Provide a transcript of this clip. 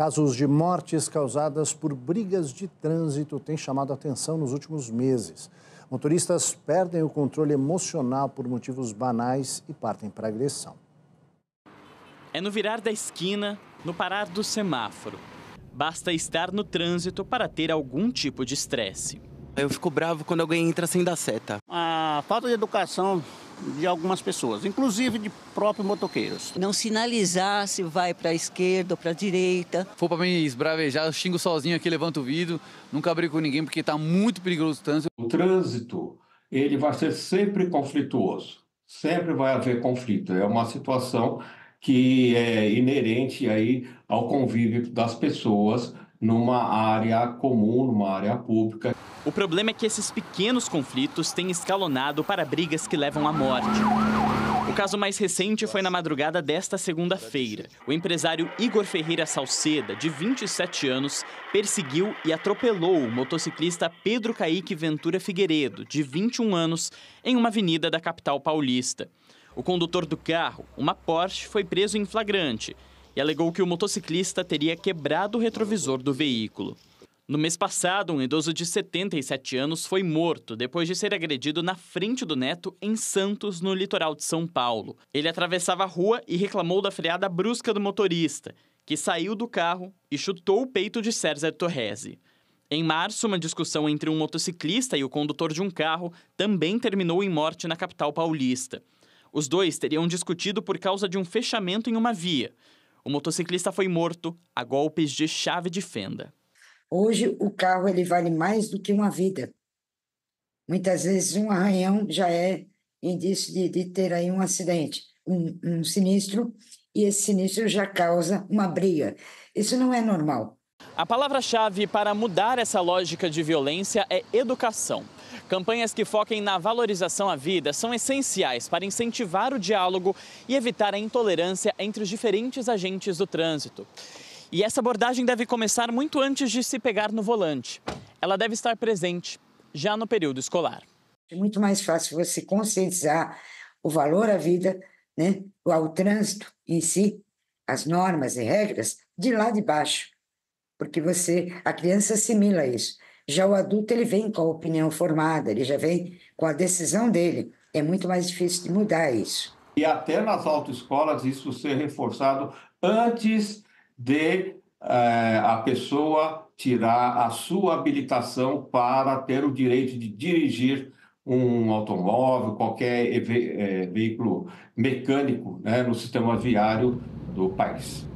Casos de mortes causadas por brigas de trânsito têm chamado a atenção nos últimos meses. Motoristas perdem o controle emocional por motivos banais e partem para agressão. É no virar da esquina, no parar do semáforo. Basta estar no trânsito para ter algum tipo de estresse. Eu fico bravo quando alguém entra sem dar seta. A falta de educação de algumas pessoas, inclusive de próprios motoqueiros. Não sinalizar se vai para a esquerda ou para a direita. For para mim esbravejar, eu xingo sozinho aqui, levanto o vidro, nunca abri com ninguém porque está muito perigoso o trânsito. O trânsito, ele vai ser sempre conflituoso, sempre vai haver conflito. É uma situação que é inerente aí ao convívio das pessoas numa área comum, numa área pública. O problema é que esses pequenos conflitos têm escalonado para brigas que levam à morte. O caso mais recente foi na madrugada desta segunda-feira. O empresário Igor Ferreira Salceda, de 27 anos, perseguiu e atropelou o motociclista Pedro Caíque Ventura Figueiredo, de 21 anos, em uma avenida da capital paulista. O condutor do carro, uma Porsche, foi preso em flagrante e alegou que o motociclista teria quebrado o retrovisor do veículo. No mês passado, um idoso de 77 anos foi morto depois de ser agredido na frente do neto em Santos, no litoral de São Paulo. Ele atravessava a rua e reclamou da freada brusca do motorista, que saiu do carro e chutou o peito de César Torresi. Em março, uma discussão entre um motociclista e o condutor de um carro também terminou em morte na capital paulista. Os dois teriam discutido por causa de um fechamento em uma via. O motociclista foi morto a golpes de chave de fenda. Hoje o carro ele vale mais do que uma vida. Muitas vezes um arranhão já é indício de, de ter aí um acidente, um, um sinistro, e esse sinistro já causa uma briga. Isso não é normal. A palavra-chave para mudar essa lógica de violência é educação. Campanhas que foquem na valorização à vida são essenciais para incentivar o diálogo e evitar a intolerância entre os diferentes agentes do trânsito. E essa abordagem deve começar muito antes de se pegar no volante. Ela deve estar presente já no período escolar. É muito mais fácil você conscientizar o valor à vida, né, ao trânsito em si, as normas e regras, de lá de baixo, porque você, a criança assimila isso. Já o adulto ele vem com a opinião formada, ele já vem com a decisão dele. É muito mais difícil de mudar isso. E até nas autoescolas isso ser reforçado antes de eh, a pessoa tirar a sua habilitação para ter o direito de dirigir um automóvel, qualquer ve eh, veículo mecânico né, no sistema viário do país.